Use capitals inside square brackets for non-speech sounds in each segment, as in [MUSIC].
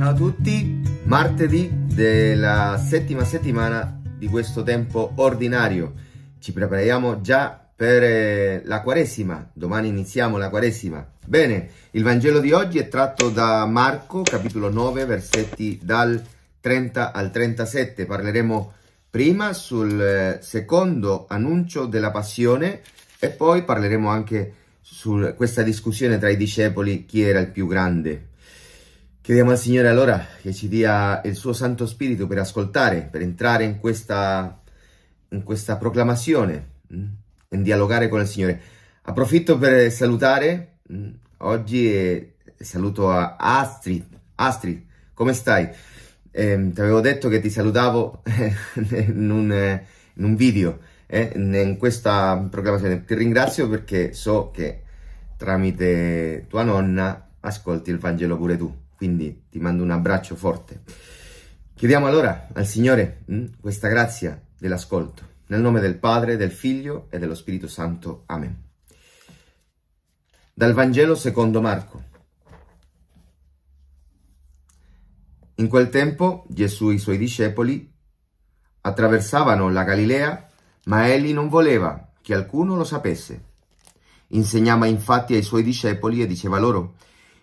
Ciao a tutti, martedì della settima settimana di questo tempo ordinario. Ci prepariamo già per eh, la Quaresima, domani iniziamo la Quaresima. Bene, il Vangelo di oggi è tratto da Marco, capitolo 9, versetti dal 30 al 37. Parleremo prima sul eh, secondo annuncio della passione e poi parleremo anche su questa discussione tra i discepoli chi era il più grande. Chiediamo al Signore allora che ci dia il suo Santo Spirito per ascoltare, per entrare in questa, in questa proclamazione, mm, in dialogare con il Signore. Approfitto per salutare mm, oggi e saluto a Astrid. Astrid, come stai? Eh, ti avevo detto che ti salutavo eh, [LAUGHS] in, un, in un video, eh, in questa proclamazione. Ti ringrazio perché so che tramite tua nonna ascolti il Vangelo pure tu. Quindi ti mando un abbraccio forte. Chiediamo allora al Signore mh, mm, questa grazia dell'ascolto, nel nome del Padre, del Figlio e dello Spirito Santo. Amen. Dal Vangelo secondo Marco. In quel tempo Gesù e i suoi discepoli attraversavano la Galilea, ma egli non voleva che alcuno lo sapesse. Insegnava infatti ai suoi discepoli e diceva loro,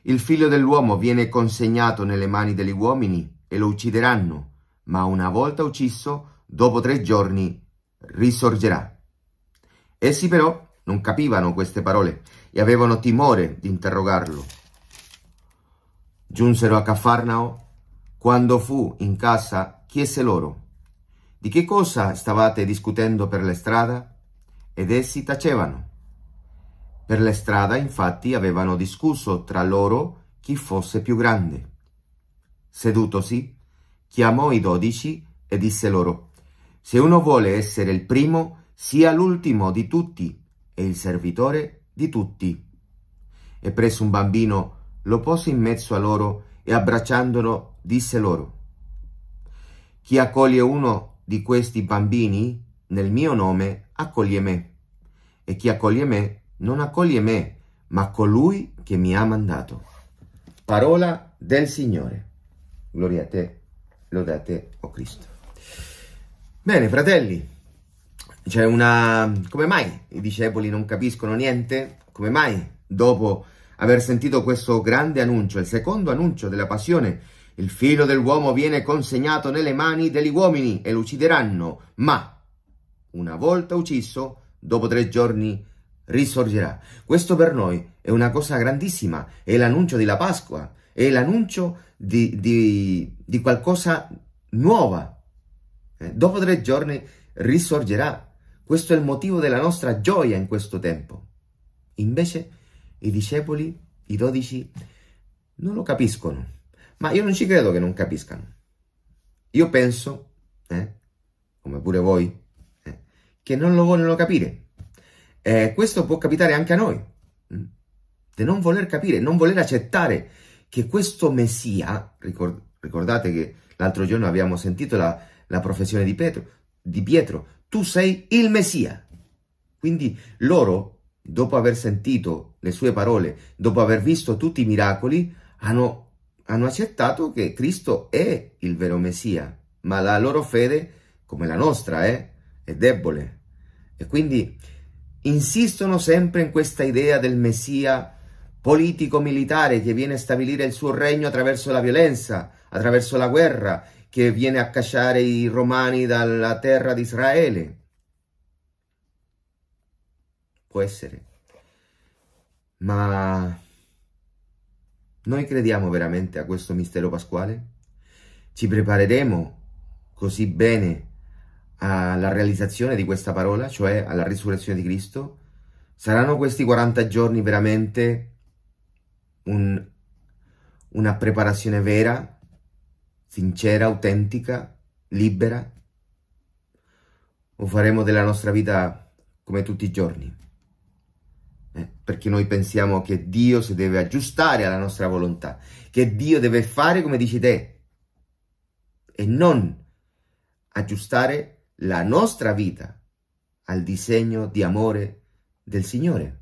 il figlio dell'uomo viene consegnato nelle mani degli uomini e lo uccideranno, ma una volta ucciso, dopo tre giorni, risorgerà. Essi però non capivano queste parole e avevano timore di interrogarlo. Giunsero a Cafarnao. Quando fu in casa, chiese loro, di che cosa stavate discutendo per la strada? Ed essi tacevano. Per la strada, infatti, avevano discusso tra loro chi fosse più grande. Sedutosi, chiamò i dodici e disse loro, se uno vuole essere il primo, sia l'ultimo di tutti e il servitore di tutti. E preso un bambino, lo pose in mezzo a loro e abbracciandolo disse loro, chi accoglie uno di questi bambini nel mio nome accoglie me, e chi accoglie me non accoglie me, ma colui che mi ha mandato. Parola del Signore. Gloria a te, a te, o oh Cristo. Bene, fratelli, c'è una... Come mai i discepoli non capiscono niente? Come mai, dopo aver sentito questo grande annuncio, il secondo annuncio della passione, il figlio dell'uomo viene consegnato nelle mani degli uomini e lo uccideranno, ma una volta ucciso, dopo tre giorni risorgerà. Questo per noi è una cosa grandissima, è l'annuncio della Pasqua, è l'annuncio di, di, di qualcosa nuova. Eh, dopo tre giorni risorgerà. Questo è il motivo della nostra gioia in questo tempo. Invece i discepoli, i dodici, non lo capiscono. Ma io non ci credo che non capiscano. Io penso, eh, come pure voi, eh, che non lo vogliono capire eh, questo può capitare anche a noi, mm. di non voler capire, non voler accettare che questo Messia, ricord, ricordate che l'altro giorno abbiamo sentito la, la professione di Pietro, di Pietro, tu sei il Messia. Quindi loro, dopo aver sentito le sue parole, dopo aver visto tutti i miracoli, hanno, hanno accettato che Cristo è il vero Messia, ma la loro fede, come la nostra, eh, è debole. E quindi insistono sempre in questa idea del Messia politico-militare che viene a stabilire il suo regno attraverso la violenza, attraverso la guerra, che viene a cacciare i romani dalla terra di Israele. Può essere. Ma noi crediamo veramente a questo mistero pasquale? Ci prepareremo così bene alla realizzazione di questa parola, cioè alla risurrezione di Cristo, saranno questi 40 giorni veramente un, una preparazione vera, sincera, autentica, libera? O faremo della nostra vita come tutti i giorni? Eh, perché noi pensiamo che Dio si deve aggiustare alla nostra volontà, che Dio deve fare come dici te e non aggiustare la nostra vita al disegno di amore del Signore.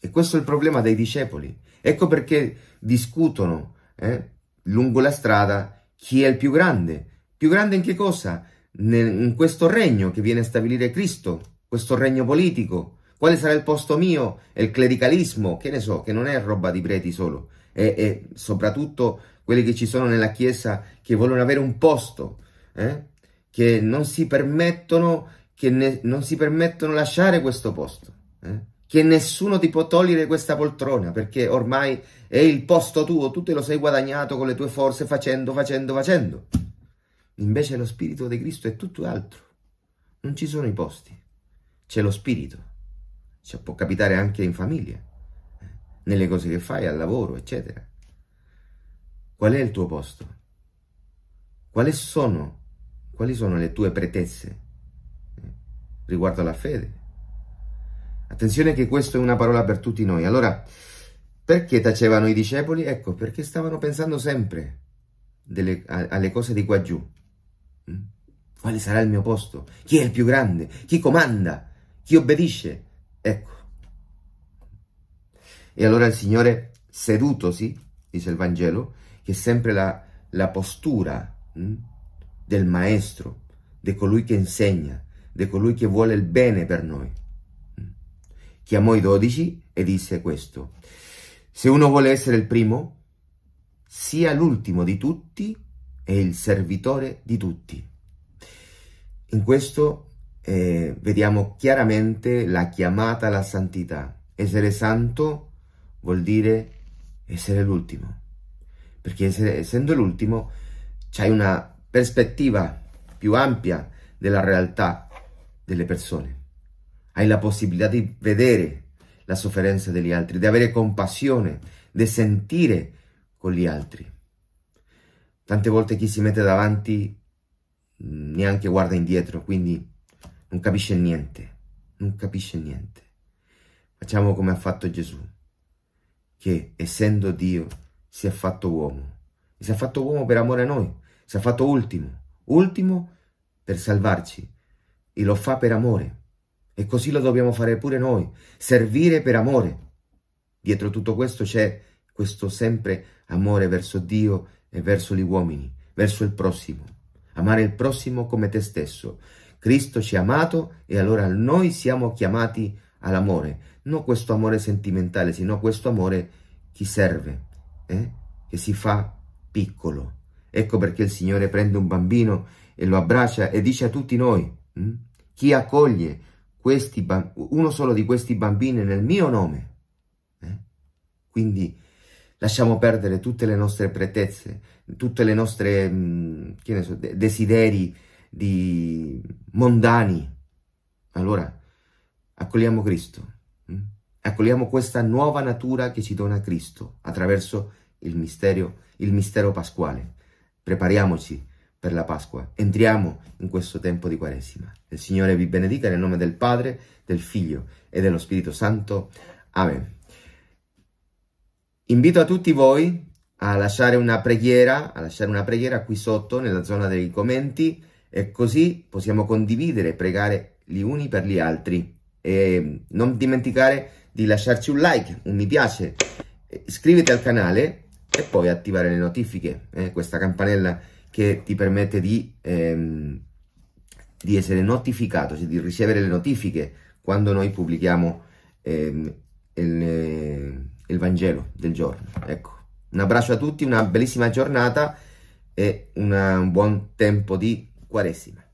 E questo è il problema dei discepoli. Ecco perché discutono eh, lungo la strada chi è il più grande. Più grande in che cosa? Nel, in questo regno che viene a stabilire Cristo, questo regno politico. Quale sarà il posto mio? il clericalismo, che ne so, che non è roba di preti solo. E, e soprattutto quelli che ci sono nella Chiesa che vogliono avere un posto. Eh? che non si permettono, che ne, non si permettono lasciare questo posto, eh? che nessuno ti può togliere questa poltrona perché ormai è il posto tuo, tu te lo sei guadagnato con le tue forze facendo, facendo, facendo. Invece lo spirito di Cristo è tutto altro, non ci sono i posti, c'è lo spirito, cioè, può capitare anche in famiglia, eh? nelle cose che fai, al lavoro, eccetera. Qual è il tuo posto? Quali sono quali sono le tue pretezze riguardo alla fede? Attenzione che questa è una parola per tutti noi. Allora, perché tacevano i discepoli? Ecco, perché stavano pensando sempre delle, a, alle cose di qua giù. Mm? Quale sarà il mio posto? Chi è il più grande? Chi comanda? Chi obbedisce? Ecco. E allora il Signore, sedutosi, dice il Vangelo, che è sempre la, la postura mh? Mm? del maestro, di colui che insegna, di colui che vuole il bene per noi. Chiamò i dodici e disse questo, se uno vuole essere il primo, sia l'ultimo di tutti e il servitore di tutti. In questo eh, vediamo chiaramente la chiamata alla santità. Essere santo vuol dire essere l'ultimo, perché essere, essendo l'ultimo c'è una perspettiva più ampia della realtà delle persone. Hai la possibilità di vedere la sofferenza degli altri, di avere compassione, di sentire con gli altri. Tante volte chi si mette davanti mm, neanche guarda indietro, quindi non capisce niente, non capisce niente. Facciamo come ha fatto Gesù, che essendo Dio si è fatto uomo, e si è fatto uomo per amore a noi, si è fatto ultimo, ultimo per salvarci e lo fa per amore. E così lo dobbiamo fare pure noi, servire per amore. Dietro tutto questo c'è questo sempre amore verso Dio e verso gli uomini, verso il prossimo. Amare il prossimo come te stesso. Cristo ci ha amato e allora noi siamo chiamati all'amore. Non questo amore sentimentale, sino questo amore che serve, eh? che si fa piccolo. Ecco perché il Signore prende un bambino e lo abbraccia e dice a tutti noi, hm? chi accoglie questi, uno solo di questi bambini nel mio nome. Eh? Quindi lasciamo perdere tutte le nostre pretezze, tutte le nostre mh, mm, so, desideri di mondani. Allora accogliamo Cristo, hm? accogliamo questa nuova natura che ci dona Cristo attraverso il mistero, il mistero pasquale. Prepariamoci per la Pasqua. Entriamo in questo tempo di Quaresima. Il Signore vi benedica nel nome del Padre, del Figlio e dello Spirito Santo. Amen. Invito a tutti voi a lasciare una preghiera, a lasciare una preghiera qui sotto nella zona dei commenti e così possiamo condividere, e pregare gli uni per gli altri. E mm, non dimenticare di lasciarci un like, un mi piace, iscrivetevi al canale e poi attivare le notifiche, eh, questa campanella che ti permette di, ehm, di essere notificato, cioè di ricevere le notifiche quando noi pubblichiamo ehm, il, eh, il Vangelo del giorno. Ecco, un abbraccio a tutti, una bellissima giornata e una, un buon tempo di Quaresima.